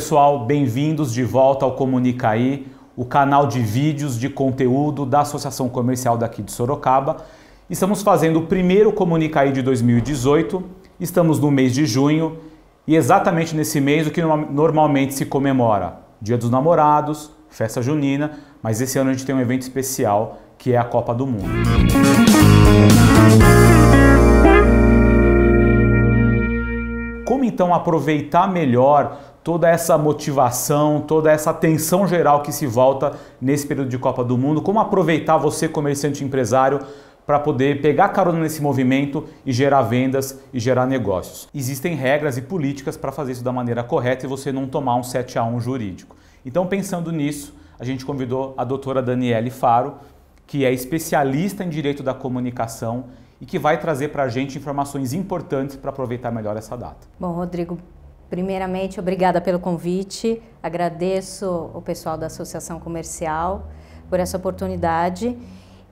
pessoal, bem-vindos de volta ao Comunicaí, o canal de vídeos de conteúdo da Associação Comercial daqui de Sorocaba. Estamos fazendo o primeiro Comunicaí de 2018, estamos no mês de junho e exatamente nesse mês o que normalmente se comemora: Dia dos Namorados, Festa Junina, mas esse ano a gente tem um evento especial que é a Copa do Mundo. Como então aproveitar melhor toda essa motivação, toda essa atenção geral que se volta nesse período de Copa do Mundo, como aproveitar você, comerciante empresário, para poder pegar carona nesse movimento e gerar vendas e gerar negócios. Existem regras e políticas para fazer isso da maneira correta e você não tomar um 7 a 1 jurídico. Então, pensando nisso, a gente convidou a doutora Daniele Faro, que é especialista em direito da comunicação e que vai trazer para a gente informações importantes para aproveitar melhor essa data. Bom, Rodrigo, Primeiramente, obrigada pelo convite. Agradeço o pessoal da Associação Comercial por essa oportunidade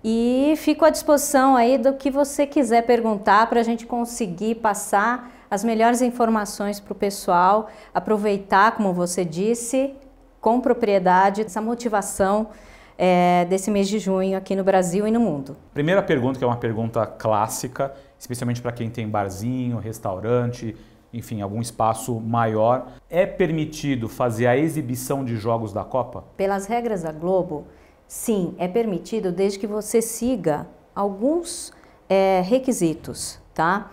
e fico à disposição aí do que você quiser perguntar para a gente conseguir passar as melhores informações para o pessoal, aproveitar, como você disse, com propriedade essa motivação é, desse mês de junho aqui no Brasil e no mundo. Primeira pergunta, que é uma pergunta clássica, especialmente para quem tem barzinho, restaurante, enfim, algum espaço maior. É permitido fazer a exibição de jogos da Copa? Pelas regras da Globo, sim, é permitido desde que você siga alguns é, requisitos, tá?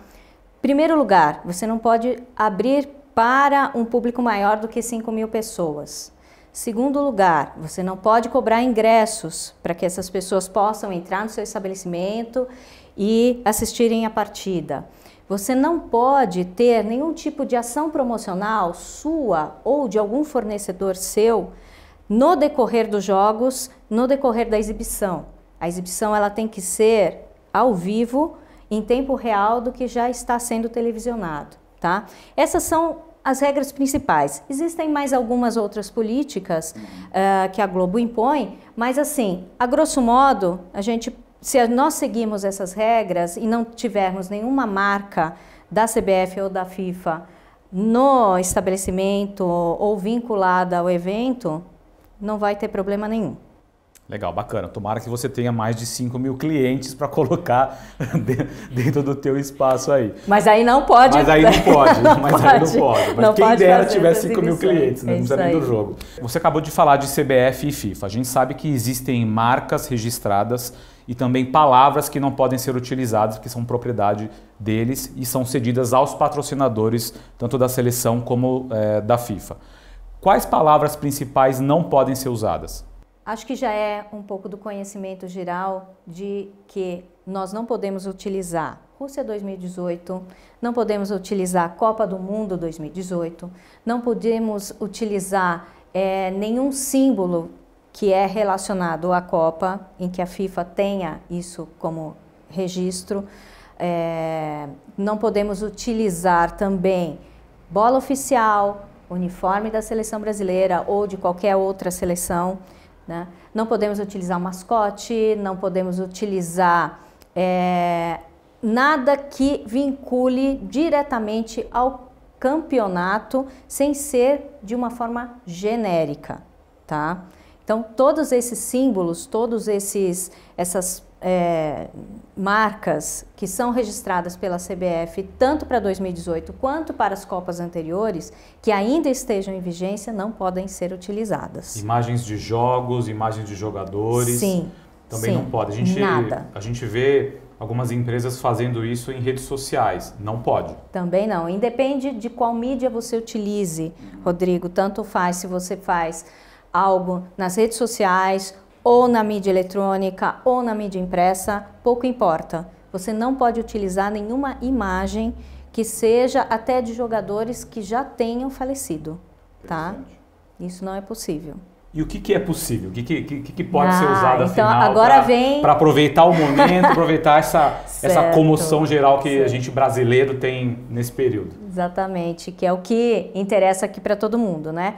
Primeiro lugar, você não pode abrir para um público maior do que 5 mil pessoas. Segundo lugar, você não pode cobrar ingressos para que essas pessoas possam entrar no seu estabelecimento e assistirem a partida. Você não pode ter nenhum tipo de ação promocional sua ou de algum fornecedor seu no decorrer dos jogos, no decorrer da exibição. A exibição ela tem que ser ao vivo, em tempo real do que já está sendo televisionado, tá? Essas são as regras principais. Existem mais algumas outras políticas uh, que a Globo impõe, mas assim, a grosso modo, a gente se nós seguirmos essas regras e não tivermos nenhuma marca da CBF ou da FIFA no estabelecimento ou vinculada ao evento, não vai ter problema nenhum. Legal, bacana. Tomara que você tenha mais de 5 mil clientes para colocar dentro do teu espaço aí. Mas aí não pode. Mas aí não né? pode. não mas pode. aí não pode. Mas não quem pode dera tiver 5 mil clientes, né? é não precisa nem do jogo. Você acabou de falar de CBF e FIFA. A gente sabe que existem marcas registradas e também palavras que não podem ser utilizadas, que são propriedade deles e são cedidas aos patrocinadores, tanto da seleção como é, da FIFA. Quais palavras principais não podem ser usadas? Acho que já é um pouco do conhecimento geral de que nós não podemos utilizar Rússia 2018, não podemos utilizar Copa do Mundo 2018, não podemos utilizar é, nenhum símbolo que é relacionado à Copa, em que a FIFA tenha isso como registro. É, não podemos utilizar também bola oficial, uniforme da seleção brasileira ou de qualquer outra seleção. Né? Não podemos utilizar mascote, não podemos utilizar é, nada que vincule diretamente ao campeonato sem ser de uma forma genérica, tá? Então todos esses símbolos, todos esses essas é, marcas que são registradas pela CBF tanto para 2018 quanto para as Copas anteriores que ainda estejam em vigência não podem ser utilizadas. Imagens de jogos, imagens de jogadores. Sim. Também sim, não pode. A gente, nada. a gente vê algumas empresas fazendo isso em redes sociais. Não pode. Também não. Independe de qual mídia você utilize, Rodrigo. Tanto faz se você faz algo nas redes sociais ou na mídia eletrônica ou na mídia impressa, pouco importa. Você não pode utilizar nenhuma imagem que seja até de jogadores que já tenham falecido, tá? Isso não é possível. E o que, que é possível? O que, que, que, pode ah, ser usado então afinal para vem... aproveitar o momento, aproveitar essa, essa comoção geral que sim. a gente brasileiro tem nesse período? Exatamente, que é o que interessa aqui para todo mundo, né?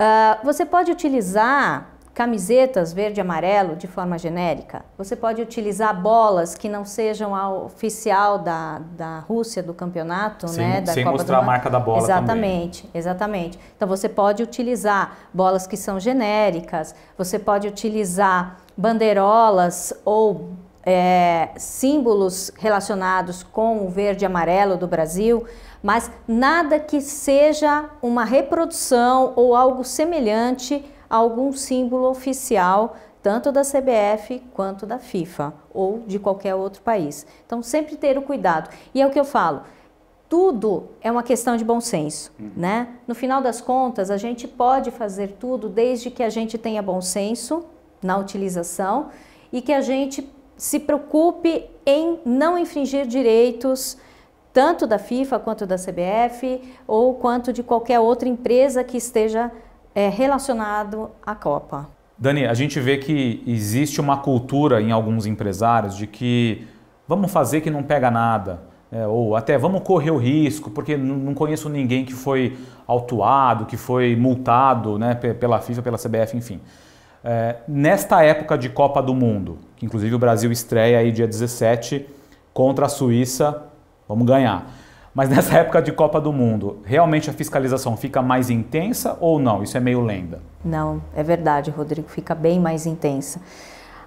Uh, você pode utilizar camisetas verde e amarelo de forma genérica. Você pode utilizar bolas que não sejam a oficial da, da Rússia do campeonato, Sim, né? Da sem Copa mostrar a marca da bola. Exatamente, também. exatamente. Então você pode utilizar bolas que são genéricas. Você pode utilizar bandeirolas ou é, símbolos relacionados com o verde e amarelo do Brasil, mas nada que seja uma reprodução ou algo semelhante algum símbolo oficial tanto da CBF quanto da FIFA ou de qualquer outro país. Então sempre ter o cuidado. E é o que eu falo, tudo é uma questão de bom senso, uhum. né? No final das contas, a gente pode fazer tudo desde que a gente tenha bom senso na utilização e que a gente se preocupe em não infringir direitos tanto da FIFA quanto da CBF ou quanto de qualquer outra empresa que esteja é, relacionado à Copa. Dani, a gente vê que existe uma cultura em alguns empresários de que vamos fazer que não pega nada, é, ou até vamos correr o risco, porque não conheço ninguém que foi autuado, que foi multado né, pela FIFA, pela CBF, enfim. É, nesta época de Copa do Mundo, que inclusive o Brasil estreia aí dia 17 contra a Suíça, vamos ganhar. Mas nessa época de Copa do Mundo, realmente a fiscalização fica mais intensa ou não? Isso é meio lenda. Não, é verdade, Rodrigo, fica bem mais intensa.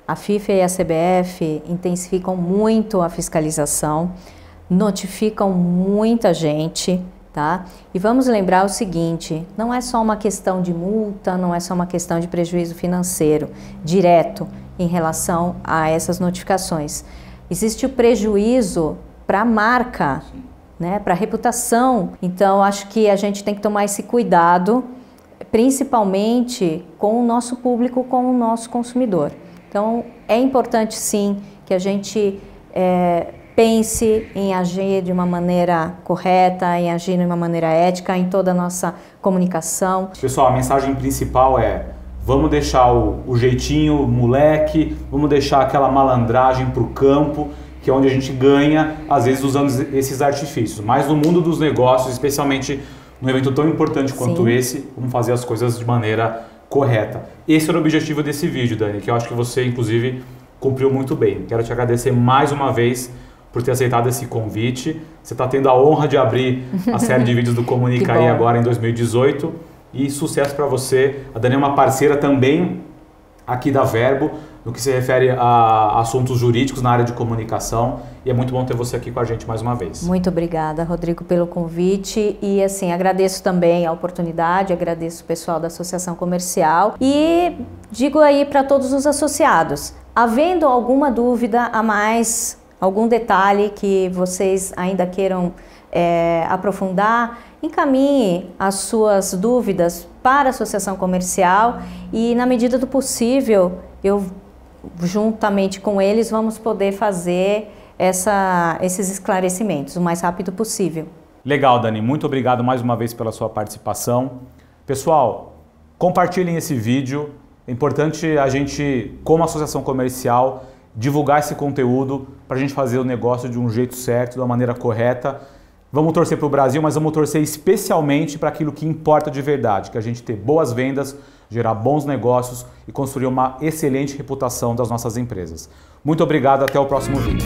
A FIFA e a CBF intensificam muito a fiscalização, notificam muita gente, tá? E vamos lembrar o seguinte: não é só uma questão de multa, não é só uma questão de prejuízo financeiro direto em relação a essas notificações. Existe o prejuízo para a marca. Sim né, para a reputação. Então, acho que a gente tem que tomar esse cuidado, principalmente com o nosso público, com o nosso consumidor. Então, é importante sim que a gente é, pense em agir de uma maneira correta, em agir de uma maneira ética em toda a nossa comunicação. Pessoal, a mensagem principal é Vamos deixar o, o, jeitinho moleque, vamos deixar aquela malandragem para o campo, que é onde a gente ganha, às vezes, usando esses artifícios. Mas no mundo dos negócios, especialmente num evento tão importante quanto Sim. esse, vamos fazer as coisas de maneira correta. Esse era o objetivo desse vídeo, Dani, que eu acho que você, inclusive, cumpriu muito bem. Quero te agradecer mais uma vez por ter aceitado esse convite. Você está tendo a honra de abrir a série de vídeos do aí agora em 2018. E sucesso para você. A Dani é uma parceira também aqui da Verbo no que se refere a assuntos jurídicos na área de comunicação. E é muito bom ter você aqui com a gente mais uma vez. Muito obrigada, Rodrigo, pelo convite. E assim, agradeço também a oportunidade, agradeço o pessoal da Associação Comercial e digo aí para todos os associados, havendo alguma dúvida a mais, algum detalhe que vocês ainda queiram é, aprofundar, encaminhe as suas dúvidas para a associação comercial e, na medida do possível, eu juntamente com eles, vamos poder fazer essa, esses esclarecimentos o mais rápido possível. Legal, Dani. Muito obrigado mais uma vez pela sua participação. Pessoal, compartilhem esse vídeo. É importante a gente, como associação comercial, divulgar esse conteúdo para a gente fazer o negócio de um jeito certo, da maneira correta. Vamos torcer para o Brasil, mas vamos torcer especialmente para aquilo que importa de verdade, que é a gente ter boas vendas, gerar bons negócios e construir uma excelente reputação das nossas empresas. Muito obrigado, até o próximo vídeo.